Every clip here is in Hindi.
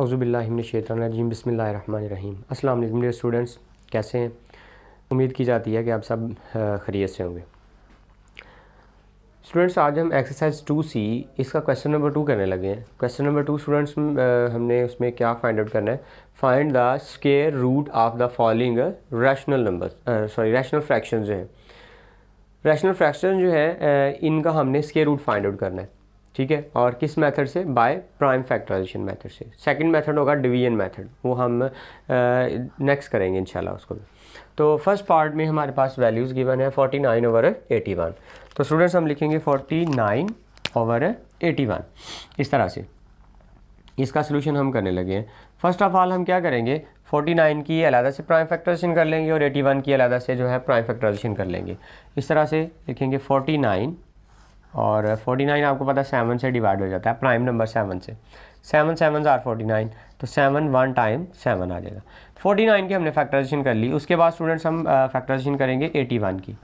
अज़ुबिल्लिमिनशैतरजीम बसमीम अस्सलाम वालेकुम स्टूडेंट्स कैसे हैं उम्मीद की जाती है कि आप सब खरीत से होंगे स्टूडेंट्स आज हम एक्सरसाइज टू सी इसका क्वेश्चन नंबर टू करने लगे हैं क्वेश्चन नंबर टू स्टूडेंट्स हमने उसमें क्या फाइंड आउट करना है find the square root of the following rational number sorry rational fraction जो है रैशनल फ्रैक्शन जो है इनका हमने स्केयर रूट फाइंड आउट करना है ठीक है और किस मेथड से बाय प्राइम फैक्टराइजेशन मेथड से सेकंड मेथड होगा डिवीजन मेथड वो हम नेक्स्ट करेंगे इंशाल्लाह उसको भी तो फर्स्ट पार्ट में हमारे पास वैल्यूज़ गिवन है 49 नाइन ओवर एटी वन तो स्टूडेंट्स हम लिखेंगे 49 नाइन ओवर एटी वन इस तरह से इसका सोल्यूशन हम करने लगे हैं फर्स्ट ऑफ ऑल हम क्या करेंगे 49 की अलहदा से प्राइम फैक्टराइजेशन कर लेंगे और 81 की अलहदा से जो है प्राइम फैक्टराइजेशन कर लेंगे इस तरह से लिखेंगे 49 और फोर्टी नाइन आपको पता है सेवन से डिवाइड हो जाता है प्राइम नंबर सेवन से seven seven are forty nine तो सेवन वन टाइम सेवन आ जाएगा फोर्टी नाइन की हमने फैक्टराइजेशन कर ली उसके बाद स्टूडेंट्स हम फैक्टराइजेशन करेंगे एटी वन की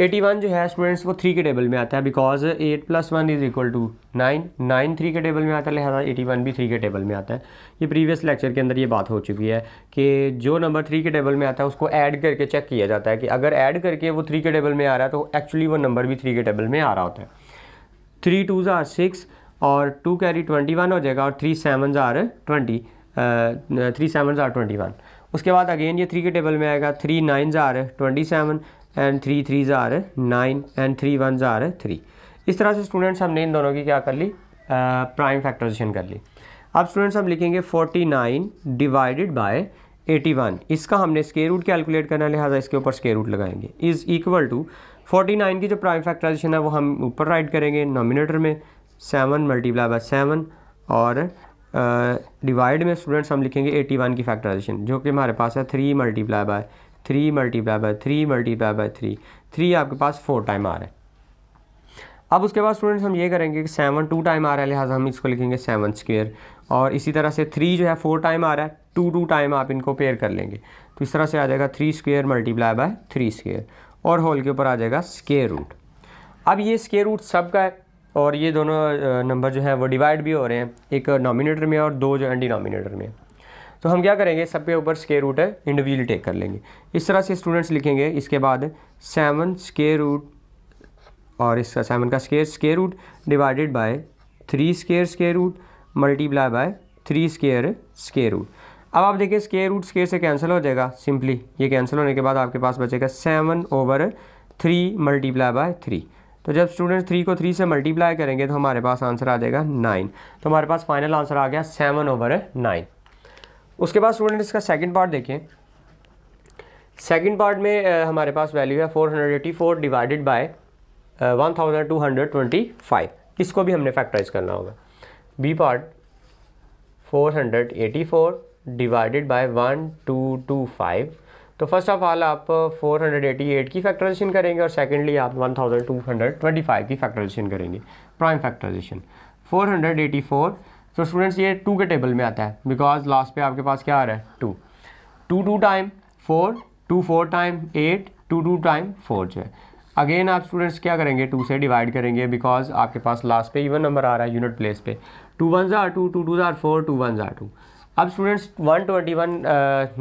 एटी वन जो है स्टूडेंट्स वो थ्री के टेबल में आता है because eight plus one is equal to nine nine three के टेबल में आता है लिहाजा एटी वन भी थ्री के टेबल में आता है ये प्रीवियस लेक्चर के अंदर ये बात हो चुकी है कि जो नंबर थ्री के टेबल में आता है उसको ऐड करके चेक किया जाता है कि अगर ऐड करके वो थ्री के टेबल में आ रहा है तो एक्चुअली वो नंबर भी थ्री के टेबल में आ रहा होता है थ्री टू ज़ार सिक्स और टू कैरी ट्वेंटी वन हो जाएगा और three seven are twenty three seven are twenty one उसके बाद अगेन ये थ्री के टेबल में आएगा three nine are twenty seven and three three are है nine and three one are है थ्री इस तरह से स्टूडेंट्स हमने इन दोनों की क्या कर ली प्राइम फैक्टराइजेशन कर ली अब स्टूडेंट्स हम लिखेंगे forty nine divided by eighty one इसका हमने स्केयर रूट कैलकुलेट करना लिहाजा इसके ऊपर स्केयर रूट लगाएंगे is equal to forty nine की जो प्राइम फैक्टराइजेशन है वो हम ऊपर राइट करेंगे नॉमिनेटर में सेवन मल्टीप्लाई बाय सेवन और डिवाइड uh, में स्टूडेंट्स हम लिखेंगे एटी वन की फैक्टराइजेशन जो कि हमारे पास है three multiply by three multiply by three multiply by three three आपके पास फोर टाइम आ रहा है अब उसके बाद स्टूडेंट्स हम ये करेंगे कि सेवन टू टाइम आ रहा है लिहाजा हम इसको लिखेंगे सेवन स्क्वेयर और इसी तरह से थ्री जो है फोर टाइम आ रहा है टू टू टाइम आप इनको पेयर कर लेंगे तो इस तरह से आ जाएगा three square multiply by three square और होल के ऊपर आ जाएगा स्केयर रूट अब ये स्केयर रूट सब का है और ये दोनों नंबर जो है वो डिवाइड भी हो रहे हैं एक नॉमिनेटर में और दो जो है डिनोमिनेटर में तो हम क्या करेंगे सब ऊपर स्केयर रूट है इंडिविजुअल टेक कर लेंगे इस तरह से स्टूडेंट्स लिखेंगे इसके बाद सेवन स्केयर रूट और इसका सेवन का square square root divided by three square square root multiply by three square square root अब आप देखिए स्केयर रूट स्केयर से कैंसिल हो जाएगा सिंपली ये कैंसिल होने के बाद आपके पास बचेगा seven over three multiply by three तो जब स्टूडेंट थ्री को थ्री से मल्टीप्लाई करेंगे तो हमारे पास आंसर आ जाएगा नाइन तो हमारे पास फाइनल आंसर आ गया सेवन ओवर नाइन उसके बाद स्टूडेंट इसका सेकेंड पार्ट देखें सेकेंड पार्ट में हमारे पास वैल्यू है four hundred eighty four divided by one thousand two hundred twenty five इसको भी हमने फैक्टराइज करना होगा B part four hundred eighty four divided by one two two five तो फर्स्ट ऑफ ऑल आप 488 की फैक्टराइजेशन करेंगे और सेकेंडली आप 1225 की फैक्टराइजेशन करेंगे prime factorisation four so students ये टू के टेबल में आता है बिकॉज लास्ट पे आपके पास क्या आ रहा है two two two time four two four time eight two two time four जो है अगेन आप स्टूडेंट्स क्या करेंगे टू से डिवाइड करेंगे बिकॉज आपके पास लास्ट पे इवन नंबर आ रहा है यूनिट प्लेस पे टू वन ज़ार टू टू टू ज़ार फोर टू वन ज़ार टू अब स्टूडेंट्स वन ट्वेंटी वन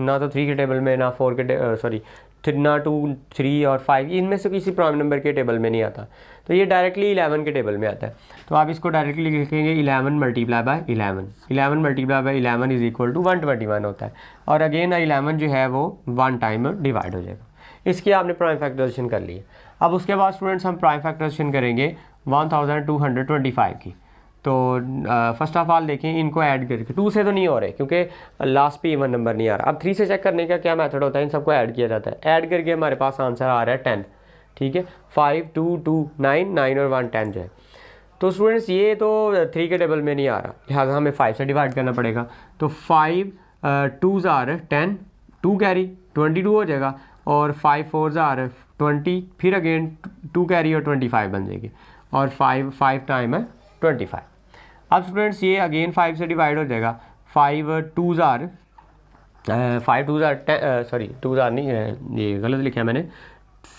ना तो थ्री के टेबल में ना फोर के सॉरी uh, ना टू थ्री और फाइव इनमें से किसी प्राइम नंबर के टेबल में नहीं आता तो ये डायरेक्टली इलेवन के टेबल में आता है तो आप इसको डायरेक्टली लिखेंगे eleven multiply by eleven eleven multiply by eleven is equal to one twenty one होता है और अगेन इलेवन जो है वो वन टाइम डिवाइड हो जाएगा इसकी आपने प्राइम फैक्टराइजेशन कर ली अब उसके बाद स्टूडेंट्स हम प्राइम फैक्टराइजेशन करेंगे one thousand two hundred twenty five की तो फर्स्ट ऑफ ऑल देखें इनको ऐड करके टू से तो नहीं हो रहे क्योंकि लास्ट पे इवन नंबर नहीं आ रहा अब थ्री से चेक करने का क्या मेथड होता है इन सबको ऐड किया जाता है ऐड करके हमारे पास आंसर आ रहा है टेन ठीक है five two two nine nine और वन टेन जो है तो स्टूडेंट्स ये तो थ्री के टेबल में नहीं आ रहा लिहाजा हमें फाइव से डिवाइड करना पड़ेगा तो फाइव टू ज़ार ten two carry twenty two हो जाएगा और फाइव फोर ज़ार ट्वेंटी फिर अगेन टू कैरी और ट्वेंटी फाइव बन जाएगी और फाइव फाइव टाइम है ट्वेंटी फाइव अब स्टूडेंट्स ये अगेन फाइव से डिवाइड हो जाएगा फाइव टू ज़ार फाइव टू ज़ार सॉरी टू ज़ार नहीं uh, ये गलत लिखा है मैंने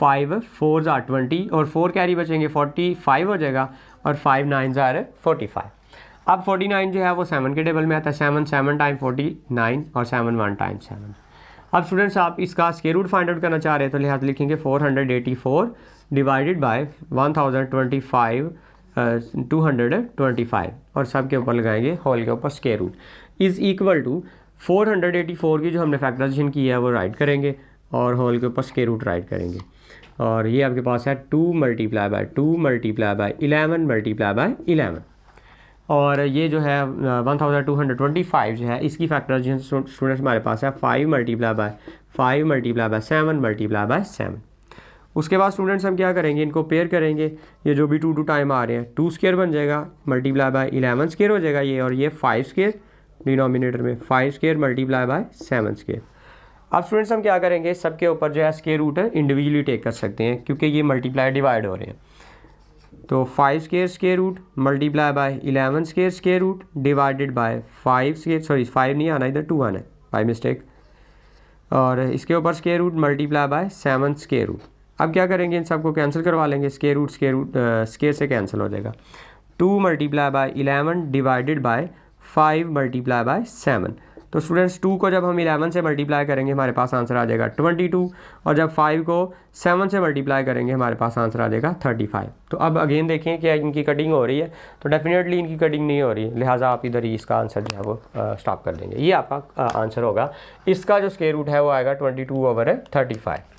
फाइव फोर ज़ार ट्वेंटी और फोर कैरी बचेंगे फोर्टी फाइव हो जाएगा और फाइव नाइन ज़ार फोर्टी फाइव अब फोर्टी नाइन जो है वो सेवन के टेबल में आता है seven seven time forty nine और सेवन वन टाइम सेवन अब स्टूडेंट्स आप इसका स्केयर रूट फाइंड आउट करना चाह रहे हैं तो लिहाजा लिखेंगे four hundred eighty four divided by one thousand twenty five two hundred and twenty five और सब के ऊपर लगाएंगे हॉल के ऊपर square root is equal to four hundred eighty four की जो हमने फैक्टराइजेशन की है वो राइट करेंगे और हॉल के ऊपर स्केयर रूट राइट करेंगे और ये आपके पास है two multiply by two multiply by eleven multiply by eleven और ये जो है one thousand two hundred twenty five जो है इसकी फैक्टराइजेशन स्टूडेंट्स हमारे पास है five multiply by five multiply by seven multiply by seven उसके बाद स्टूडेंट्स हम क्या करेंगे इनको पेयर करेंगे ये जो भी टू टू टाइम आ रहे हैं टू स्केयर बन जाएगा मल्टीप्लाई बाय इलेवन स्केयर हो जाएगा ये और ये फाइव स्केयर डिनोमिनेटर में five square multiply by seven square अब स्टूडेंट्स हम क्या करेंगे सबके ऊपर जो है स्केयर रूट है इंडिविजुअली टेक कर सकते हैं क्योंकि ये मल्टीप्लाई डिवाइड हो रहे हैं तो five square square root multiply by eleven square square root divided by five square sorry five नहीं आना इधर टू आना है बाई मिस्टेक और इसके ऊपर square root multiply by seven square root अब क्या करेंगे इन सबको कैंसिल करवा लेंगे square root square root square से कैंसिल हो जाएगा two multiply by eleven divided by five multiply by seven तो स्टूडेंट्स टू को जब हम इलेवन से मल्टीप्लाई करेंगे हमारे पास आंसर आ जाएगा ट्वेंटी टू और जब फाइव को सेवन से मल्टीप्लाई करेंगे हमारे पास आंसर आ जाएगा थर्टी फाइव तो अब अगेन देखें कि इनकी कटिंग हो रही है तो डेफिनेटली इनकी कटिंग नहीं हो रही है लिहाजा आप इधर ही इसका आंसर जो है वो स्टॉप कर देंगे ये आपका आंसर होगा इसका जो स्केयर रूट है वो आएगा twenty two over thirty five